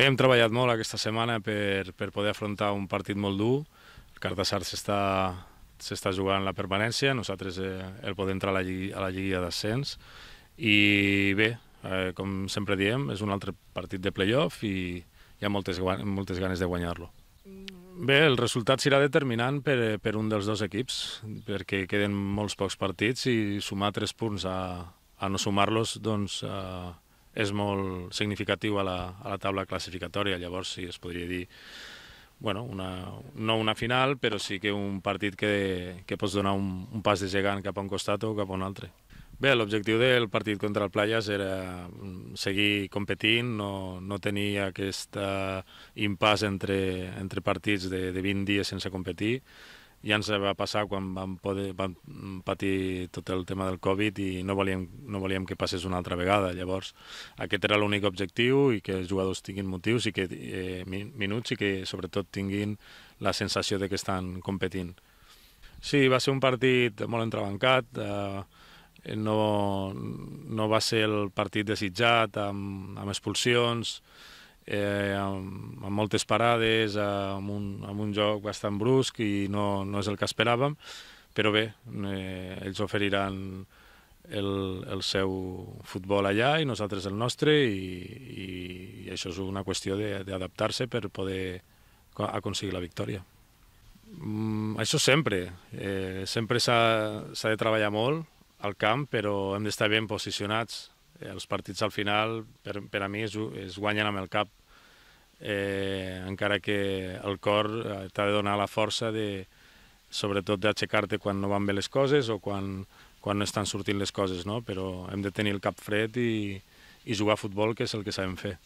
Bé, hem treballat molt aquesta setmana per, per poder afrontar un partit molt dur. El Cardassar s'està s'està jugant la permanència, nosaltres eh, el podem entrar a la, lliga, a la lliga d'ascens i bé, eh, com sempre diem, és un altre partit de playoff i hi ha moltes, moltes ganes de guanyar-lo. Bé, el resultat serà determinant per, per un dels dos equips, perquè queden molts pocs partits i sumar tres punts a, a no sumar-los, doncs, eh, és molt significatiu a la, a la taula classificatòria, llavors sí es podria dir bueno, una, no una final, però sí que un partit que, que pots donar un, un pas de gegant cap a un costat o cap a un altre. Bé, l'objectiu del partit contra el Playas era seguir competint, no, no tenir aquest impàs entre, entre partits de, de 20 dies sense competir, ja ens va passar quan vam, poder, vam patir tot el tema del Covid i no volíem, no volíem que passés una altra vegada. Llavors, aquest era l'únic objectiu i que els jugadors tinguin motius i que eh, minuts i que sobretot tinguin la sensació de que estan competint. Sí, va ser un partit molt entrebancat, eh, no, no va ser el partit desitjat, amb, amb expulsions, eh, amb, amb moltes parades, eh, amb, un, amb un joc bastant brusc i no, no és el que esperàvem, però bé, eh, ells oferiran el, el seu futbol allà i nosaltres el nostre i, i, i això és una qüestió d'adaptar-se per poder aconseguir la victòria. Mm, això sempre, eh, sempre s'ha de treballar molt al camp, però hem d'estar ben posicionats Eh, els partits al final, per, per a mi, es, es guanyen amb el cap, eh, encara que el cor eh, t'ha de donar la força de, sobretot d'aixecar-te quan no van bé les coses o quan, quan no estan sortint les coses, no? però hem de tenir el cap fred i, i jugar a futbol, que és el que sabem fer.